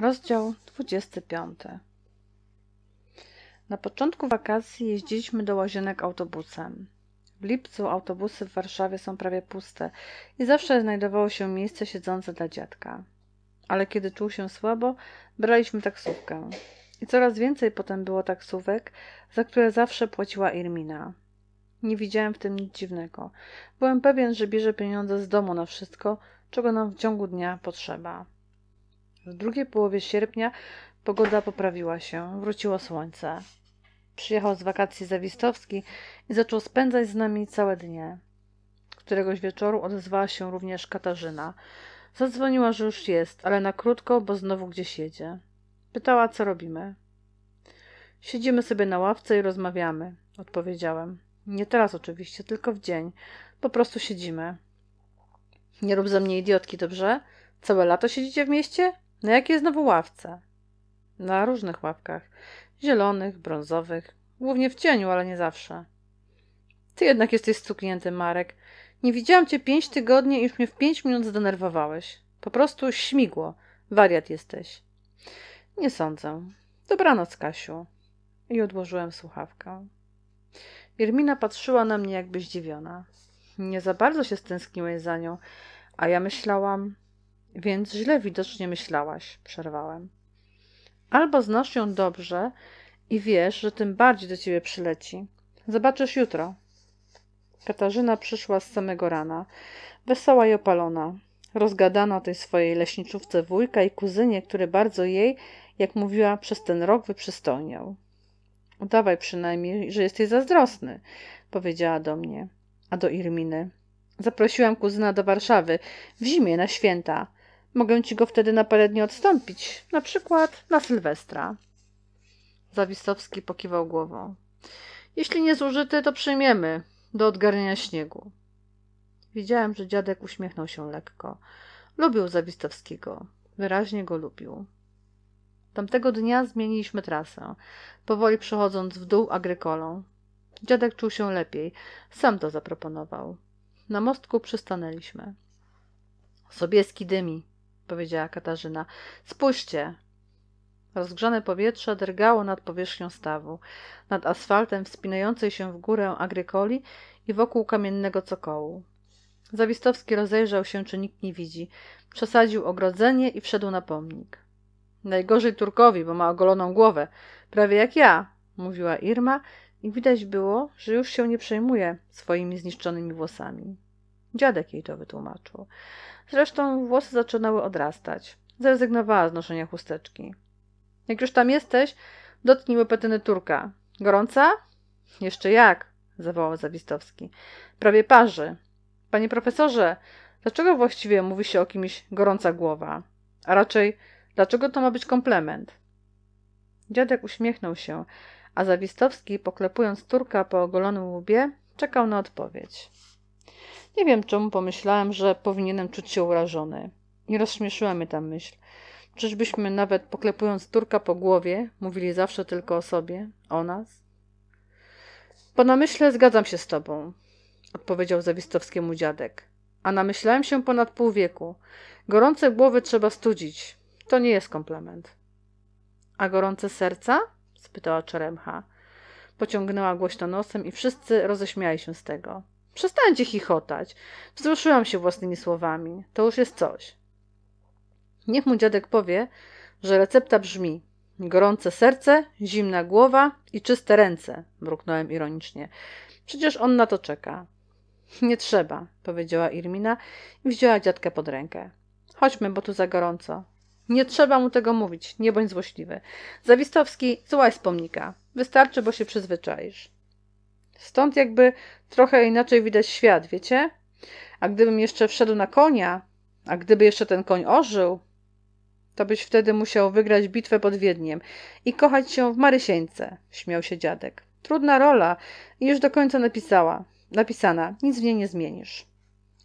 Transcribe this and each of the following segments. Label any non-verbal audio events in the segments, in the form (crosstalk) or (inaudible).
Rozdział 25. Na początku wakacji jeździliśmy do łazienek autobusem. W lipcu autobusy w Warszawie są prawie puste i zawsze znajdowało się miejsce siedzące dla dziadka. Ale kiedy czuł się słabo, braliśmy taksówkę. I coraz więcej potem było taksówek, za które zawsze płaciła Irmina. Nie widziałem w tym nic dziwnego. Byłem pewien, że bierze pieniądze z domu na wszystko, czego nam w ciągu dnia potrzeba. W drugiej połowie sierpnia pogoda poprawiła się, wróciło słońce. Przyjechał z wakacji Zawistowski i zaczął spędzać z nami całe dnie. Któregoś wieczoru odezwała się również Katarzyna. Zadzwoniła, że już jest, ale na krótko, bo znowu gdzieś jedzie. Pytała, co robimy. Siedzimy sobie na ławce i rozmawiamy, odpowiedziałem. Nie teraz oczywiście, tylko w dzień. Po prostu siedzimy. Nie rób ze mnie idiotki, dobrze? Całe lato siedzicie w mieście? Na no jakiej znowu ławce? Na różnych ławkach. Zielonych, brązowych. Głównie w cieniu, ale nie zawsze. Ty jednak jesteś stuknięty, Marek. Nie widziałam cię pięć tygodni i już mnie w pięć minut zdenerwowałeś. Po prostu śmigło. Wariat jesteś. Nie sądzę. Dobranoc, Kasiu. I odłożyłem słuchawkę. Irmina patrzyła na mnie jakby zdziwiona. Nie za bardzo się stęskniłeś za nią, a ja myślałam, więc źle widocznie myślałaś, przerwałem. Albo znasz ją dobrze i wiesz, że tym bardziej do ciebie przyleci. Zobaczysz jutro. Katarzyna przyszła z samego rana, wesoła i opalona. Rozgadano o tej swojej leśniczówce wujka i kuzynie, który bardzo jej, jak mówiła, przez ten rok wyprzystojniał. Udawaj przynajmniej, że jesteś zazdrosny, powiedziała do mnie, a do Irminy. Zaprosiłam kuzyna do Warszawy w zimie na święta. Mogę ci go wtedy na parę dni odstąpić, na przykład na Sylwestra. Zawistowski pokiwał głową. Jeśli nie zużyty, to przyjmiemy do odgarniania śniegu. Widziałem, że dziadek uśmiechnął się lekko. Lubił Zawistowskiego. Wyraźnie go lubił. Tamtego dnia zmieniliśmy trasę, powoli przechodząc w dół agrykolą. Dziadek czuł się lepiej. Sam to zaproponował. Na mostku przystanęliśmy. Sobieski dymi, powiedziała Katarzyna. Spójrzcie! Rozgrzane powietrze drgało nad powierzchnią stawu, nad asfaltem wspinającej się w górę agrykoli i wokół kamiennego cokołu. Zawistowski rozejrzał się, czy nikt nie widzi. Przesadził ogrodzenie i wszedł na pomnik. Najgorzej Turkowi, bo ma ogoloną głowę. Prawie jak ja, mówiła Irma i widać było, że już się nie przejmuje swoimi zniszczonymi włosami. Dziadek jej to wytłumaczył. Zresztą włosy zaczynały odrastać. Zrezygnowała z noszenia chusteczki. Jak już tam jesteś, dotknij łepetyny Turka. Gorąca? Jeszcze jak, zawołał Zawistowski. Prawie parzy. Panie profesorze, dlaczego właściwie mówi się o kimś gorąca głowa? A raczej, dlaczego to ma być komplement? Dziadek uśmiechnął się, a Zawistowski, poklepując Turka po ogolonym łbie, czekał na odpowiedź. Nie wiem czemu pomyślałem, że powinienem czuć się urażony. Nie rozśmieszyła mnie ta myśl. Czyżbyśmy nawet poklepując Turka po głowie, mówili zawsze tylko o sobie, o nas? Po namyśle zgadzam się z tobą, odpowiedział Zawistowskiemu dziadek. A namyślałem się ponad pół wieku. Gorące głowy trzeba studzić. To nie jest komplement. A gorące serca? spytała Czeremcha. Pociągnęła głośno nosem i wszyscy roześmiali się z tego. Przestańcie chichotać. Wzruszyłam się własnymi słowami. To już jest coś. Niech mu dziadek powie, że recepta brzmi gorące serce, zimna głowa i czyste ręce, mruknąłem ironicznie. Przecież on na to czeka. Nie trzeba, powiedziała Irmina i wzięła dziadkę pod rękę. Chodźmy, bo tu za gorąco. Nie trzeba mu tego mówić, nie bądź złośliwy. Zawistowski, złaj z pomnika. Wystarczy, bo się przyzwyczaisz. Stąd jakby trochę inaczej widać świat, wiecie? A gdybym jeszcze wszedł na konia, a gdyby jeszcze ten koń ożył, to byś wtedy musiał wygrać bitwę pod Wiedniem i kochać się w Marysieńce, śmiał się dziadek. Trudna rola i już do końca napisała, napisana, nic w niej nie zmienisz.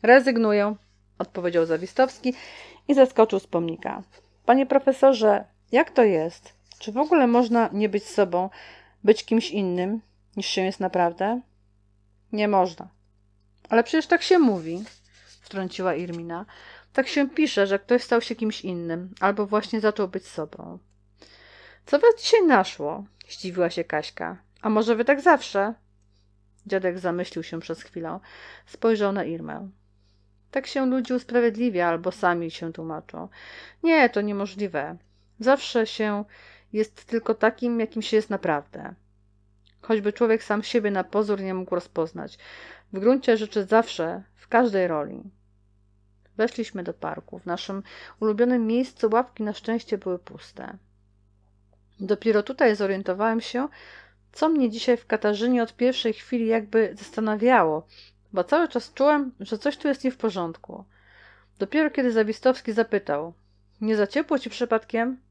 Rezygnuję, odpowiedział Zawistowski i zaskoczył z pomnika. Panie profesorze, jak to jest? Czy w ogóle można nie być sobą, być kimś innym? niż się jest naprawdę? Nie można. Ale przecież tak się mówi, wtrąciła Irmina. Tak się pisze, że ktoś stał się kimś innym, albo właśnie zaczął być sobą. Co was dzisiaj naszło? zdziwiła się Kaśka. A może wy tak zawsze? Dziadek zamyślił się przez chwilę. Spojrzał na Irmę. Tak się ludzi usprawiedliwia, albo sami się tłumaczą. Nie, to niemożliwe. Zawsze się jest tylko takim, jakim się jest naprawdę choćby człowiek sam siebie na pozór nie mógł rozpoznać. W gruncie rzeczy zawsze, w każdej roli. Weszliśmy do parku. W naszym ulubionym miejscu ławki na szczęście były puste. Dopiero tutaj zorientowałem się, co mnie dzisiaj w Katarzynie od pierwszej chwili jakby zastanawiało, bo cały czas czułem, że coś tu jest nie w porządku. Dopiero kiedy Zawistowski zapytał: Nie za ciepło ci przypadkiem?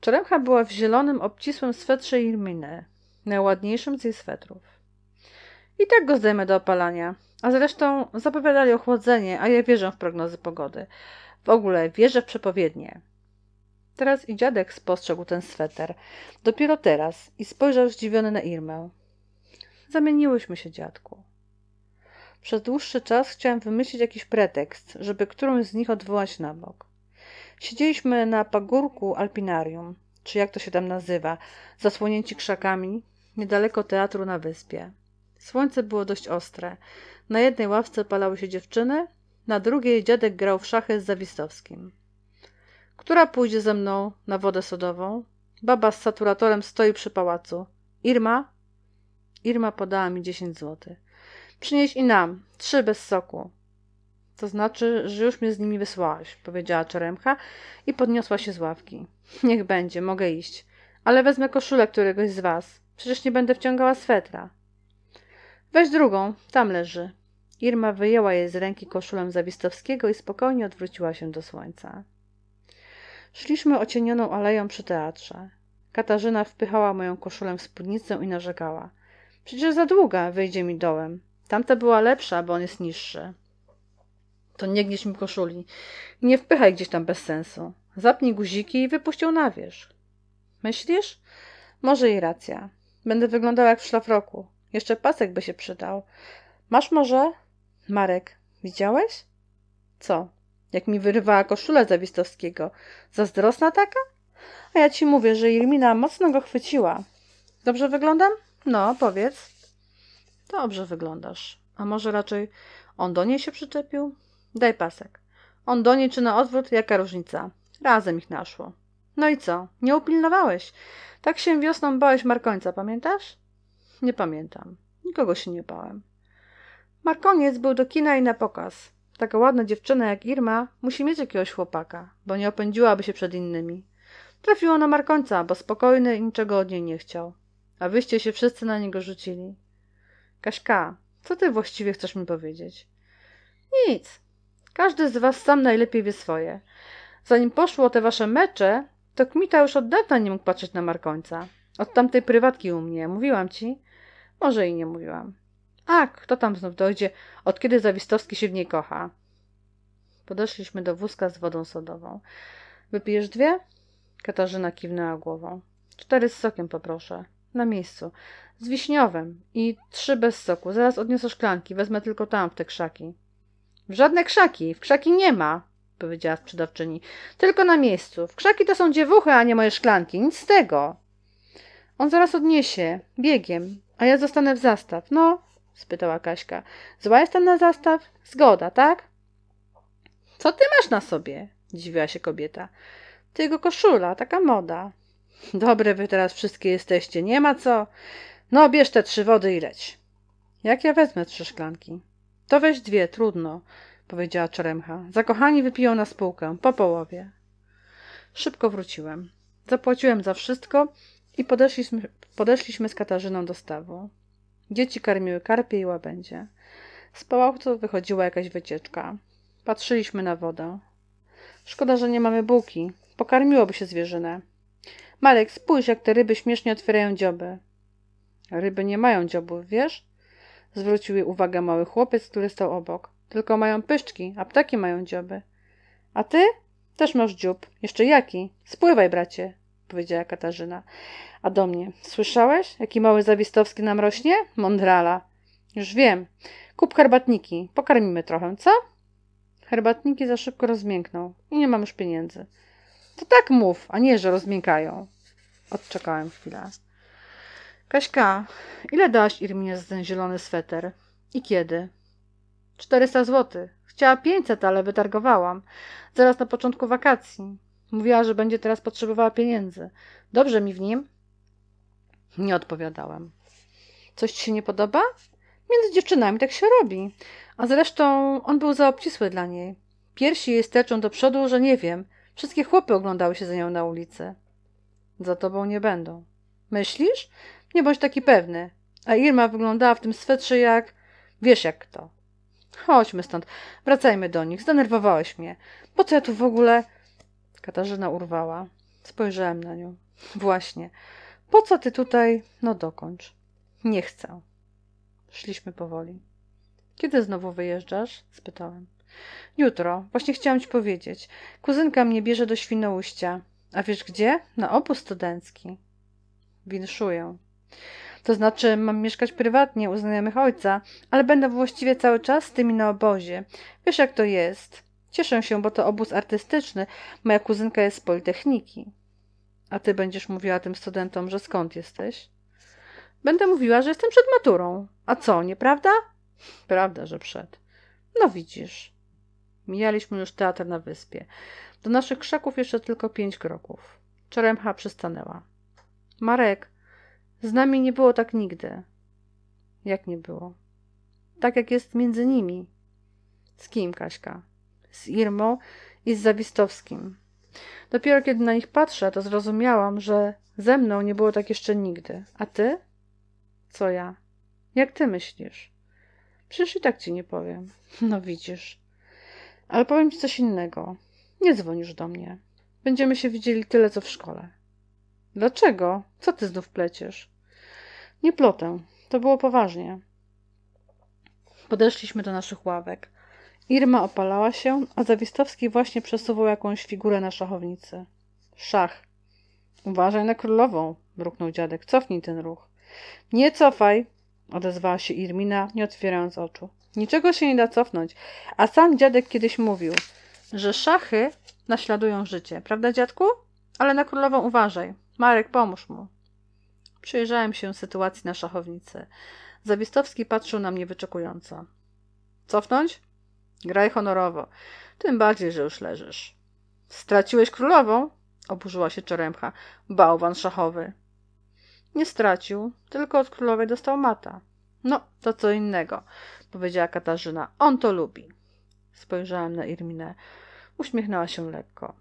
Czeremcha była w zielonym, obcisłym swetrze i najładniejszym z jej swetrów. I tak go zdejmę do opalania. A zresztą zapowiadali ochłodzenie, a ja wierzę w prognozy pogody. W ogóle wierzę w przepowiednie. Teraz i dziadek spostrzegł ten sweter. Dopiero teraz i spojrzał zdziwiony na Irmę. Zamieniłyśmy się, dziadku. Przez dłuższy czas chciałem wymyślić jakiś pretekst, żeby którąś z nich odwołać na bok. Siedzieliśmy na pagórku alpinarium czy jak to się tam nazywa, zasłonięci krzakami, niedaleko teatru na wyspie. Słońce było dość ostre. Na jednej ławce palały się dziewczyny, na drugiej dziadek grał w szachy z Zawistowskim. Która pójdzie ze mną na wodę sodową? Baba z saturatorem stoi przy pałacu. Irma? Irma podała mi dziesięć złotych. Przynieś i nam, trzy bez soku. To znaczy, że już mnie z nimi wysłałaś, powiedziała Czeremcha i podniosła się z ławki. Niech będzie, mogę iść. Ale wezmę koszulę któregoś z was. Przecież nie będę wciągała swetra. Weź drugą, tam leży. Irma wyjęła jej z ręki koszulę Zawistowskiego i spokojnie odwróciła się do słońca. Szliśmy ocienioną aleją przy teatrze. Katarzyna wpychała moją koszulę w spódnicę i narzekała. Przecież za długa, wyjdzie mi dołem. Tamta była lepsza, bo on jest niższy. To nie gnieś mi koszuli. Nie wpychaj gdzieś tam bez sensu. Zapnij guziki i wypuść ją na wierzch. Myślisz? Może i racja. Będę wyglądał jak w szlafroku. Jeszcze pasek by się przydał. Masz może? Marek, widziałeś? Co? Jak mi wyrywała koszulę Zawistowskiego. Zazdrosna taka? A ja ci mówię, że Irmina mocno go chwyciła. Dobrze wyglądam? No, powiedz. Dobrze wyglądasz. A może raczej on do niej się przyczepił? Daj pasek. On do niej czy na odwrót, jaka różnica? Razem ich naszło. No i co? Nie upilnowałeś. Tak się wiosną bałeś Markońca, pamiętasz? Nie pamiętam. Nikogo się nie bałem. Markoniec był do kina i na pokaz. Taka ładna dziewczyna jak Irma musi mieć jakiegoś chłopaka, bo nie opędziłaby się przed innymi. Trafiło na Markońca, bo spokojny i niczego od niej nie chciał. A wyście się wszyscy na niego rzucili. Kaśka, co ty właściwie chcesz mi powiedzieć? Nic. Każdy z was sam najlepiej wie swoje. Zanim poszło te wasze mecze, to Kmita już od dawna nie mógł patrzeć na Markońca. Od tamtej prywatki u mnie, mówiłam ci. Może i nie mówiłam. A, kto tam znów dojdzie, od kiedy Zawistowski się w niej kocha? Podeszliśmy do wózka z wodą sodową. Wypijesz dwie? Katarzyna kiwnęła głową. Cztery z sokiem poproszę. Na miejscu. Z wiśniowym i trzy bez soku. Zaraz odniosę szklanki. Wezmę tylko tam, w te krzaki. W żadne krzaki. W krzaki nie ma powiedziała sprzedawczyni. Tylko na miejscu. W krzaki to są dziewuchy, a nie moje szklanki. Nic z tego. On zaraz odniesie. Biegiem. A ja zostanę w zastaw. No, spytała Kaśka. Zła jestem na zastaw? Zgoda, tak? Co ty masz na sobie? Dziwiła się kobieta. Ty jego koszula, taka moda. Dobre wy teraz wszystkie jesteście, nie ma co. No, bierz te trzy wody i leć. Jak ja wezmę trzy szklanki? To weź dwie, trudno powiedziała czeremcha. Zakochani wypiją na spółkę, po połowie. Szybko wróciłem. Zapłaciłem za wszystko i podeszliśmy, podeszliśmy z Katarzyną do stawu. Dzieci karmiły karpie i łabędzie. Z pałacu wychodziła jakaś wycieczka. Patrzyliśmy na wodę. Szkoda, że nie mamy buki. Pokarmiłoby się zwierzynę. Marek, spójrz, jak te ryby śmiesznie otwierają dzioby. Ryby nie mają dziobów, wiesz? Zwrócił jej uwagę mały chłopiec, który stał obok. Tylko mają pyszczki, a ptaki mają dzioby. A ty też masz dziób. Jeszcze jaki? Spływaj, bracie, powiedziała Katarzyna. A do mnie, słyszałeś, jaki mały zawistowski nam rośnie? Mądrala. Już wiem. Kup herbatniki, pokarmimy trochę, co? Herbatniki za szybko rozmiękną i nie mam już pieniędzy. To tak mów, a nie, że rozmiękają. Odczekałem chwilę. Kaśka, ile dałaś Irminie za ten zielony sweter? I kiedy? 400 zł. Chciała 500, ale wytargowałam. Zaraz na początku wakacji. Mówiła, że będzie teraz potrzebowała pieniędzy. Dobrze mi w nim? Nie odpowiadałem. Coś ci się nie podoba? Między dziewczynami tak się robi. A zresztą on był za obcisły dla niej. Piersi jej steczą do przodu, że nie wiem. Wszystkie chłopy oglądały się za nią na ulicy. Za tobą nie będą. Myślisz? Nie bądź taki pewny. A Irma wyglądała w tym swetrze jak... Wiesz jak kto. Chodźmy stąd, wracajmy do nich, zdenerwowałeś mnie. Po co ja tu w ogóle... Katarzyna urwała. Spojrzałem na nią. Właśnie. Po co ty tutaj? No dokończ. Nie chcę. Szliśmy powoli. Kiedy znowu wyjeżdżasz? spytałem. Jutro. Właśnie chciałam ci powiedzieć. Kuzynka mnie bierze do Świnoujścia. A wiesz gdzie? Na obóz studencki. Winszuję. To znaczy, mam mieszkać prywatnie u znajomych ojca, ale będę właściwie cały czas z tymi na obozie. Wiesz, jak to jest. Cieszę się, bo to obóz artystyczny. Moja kuzynka jest z Politechniki. A ty będziesz mówiła tym studentom, że skąd jesteś? Będę mówiła, że jestem przed maturą. A co, nieprawda? Prawda, że przed. No widzisz. Mijaliśmy już teatr na wyspie. Do naszych krzaków jeszcze tylko pięć kroków. Czeremcha przystanęła. Marek, z nami nie było tak nigdy. Jak nie było? Tak jak jest między nimi. Z kim, Kaśka? Z Irmą i z Zawistowskim. Dopiero kiedy na nich patrzę, to zrozumiałam, że ze mną nie było tak jeszcze nigdy. A ty? Co ja? Jak ty myślisz? Przecież i tak ci nie powiem. (laughs) No widzisz. Ale powiem ci coś innego. Nie dzwonisz do mnie. Będziemy się widzieli tyle, co w szkole. Dlaczego? Co ty znów pleciesz? Nie plotę. To było poważnie. Podeszliśmy do naszych ławek. Irma opalała się, a Zawistowski właśnie przesuwał jakąś figurę na szachownicy. Szach. Uważaj na królową, mruknął dziadek. Cofnij ten ruch. Nie cofaj, odezwała się Irmina, nie otwierając oczu. Niczego się nie da cofnąć. A sam dziadek kiedyś mówił, że szachy naśladują życie. Prawda, dziadku? Ale na królową uważaj. Marek, pomóż mu. Przyjrzałem się sytuacji na szachownicy. Zawistowski patrzył na mnie wyczekująco. Cofnąć? Graj honorowo. Tym bardziej, że już leżysz. Straciłeś królową? Oburzyła się czeremcha. Bałwan szachowy. Nie stracił, tylko od królowej dostał mata. No, to co innego, powiedziała Katarzyna. On to lubi. Spojrzałem na Irminę. Uśmiechnęła się lekko.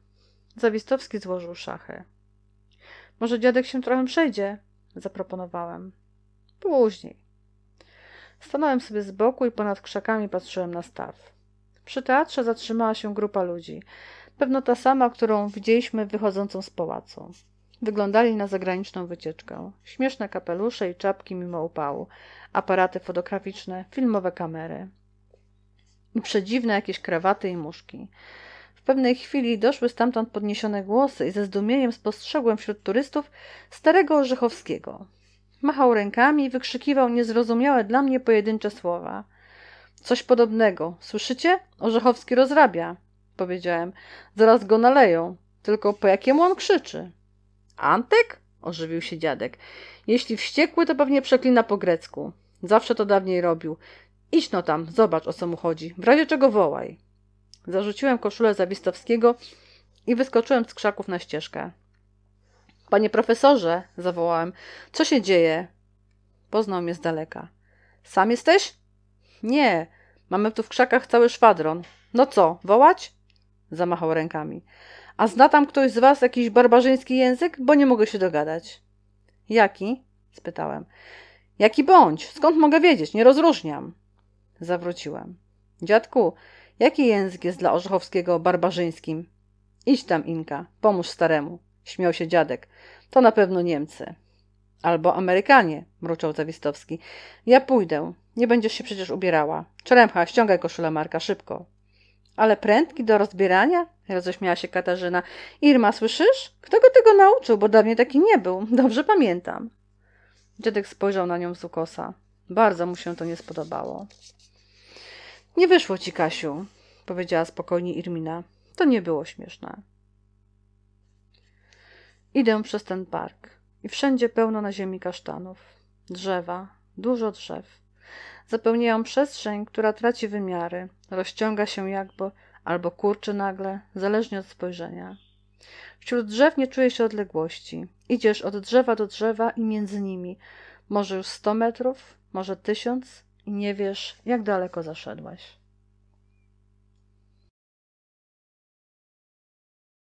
Zawistowski złożył szachy. Może dziadek się trochę przejdzie, zaproponowałem. Później. Stanąłem sobie z boku i ponad krzakami patrzyłem na staw. Przy teatrze zatrzymała się grupa ludzi. Pewno ta sama, którą widzieliśmy wychodzącą z pałacu. Wyglądali na zagraniczną wycieczkę. Śmieszne kapelusze i czapki mimo upału, aparaty fotograficzne, filmowe kamery. I przedziwne jakieś krawaty i muszki pewnej chwili doszły stamtąd podniesione głosy i ze zdumieniem spostrzegłem wśród turystów starego Orzechowskiego. Machał rękami i wykrzykiwał niezrozumiałe dla mnie pojedyncze słowa. Coś podobnego. Słyszycie? Orzechowski rozrabia, powiedziałem. Zaraz go naleją. Tylko po jakiemu on krzyczy? Antek? ożywił się dziadek. Jeśli wściekły, to pewnie przeklina po grecku. Zawsze to dawniej robił. Idź no tam, zobacz o co mu chodzi. W razie czego wołaj. Zarzuciłem koszulę Zabistowskiego i wyskoczyłem z krzaków na ścieżkę. Panie profesorze, zawołałem, co się dzieje? Poznał mnie z daleka. Sam jesteś? Nie, mamy tu w krzakach cały szwadron. No co, wołać? Zamachał rękami. A zna tam ktoś z was jakiś barbarzyński język? Bo nie mogę się dogadać. Jaki? spytałem. Jaki bądź? Skąd mogę wiedzieć? Nie rozróżniam. Zawróciłem. Dziadku, Jaki język jest dla Orzechowskiego barbarzyńskim? Idź tam, Inka, pomóż staremu, śmiał się dziadek. To na pewno Niemcy. Albo Amerykanie, mruczał Zawistowski. Ja pójdę, nie będziesz się przecież ubierała. Czeremcha, ściągaj koszulę Marka, szybko. Ale prędki do rozbierania? Roześmiała się Katarzyna. Irma, słyszysz? Kto go tego nauczył, bo dawniej taki nie był. Dobrze pamiętam. Dziadek spojrzał na nią z ukosa. Bardzo mu się to nie spodobało. Nie wyszło ci, Kasiu, powiedziała spokojnie Irmina. To nie było śmieszne. Idę przez ten park i wszędzie pełno na ziemi kasztanów. Drzewa, dużo drzew. Zapełniają przestrzeń, która traci wymiary, rozciąga się jakby albo kurczy nagle, zależnie od spojrzenia. Wśród drzew nie czuje się odległości. Idziesz od drzewa do drzewa i między nimi. Może już sto metrów, może tysiąc, i nie wiesz, jak daleko zaszedłeś.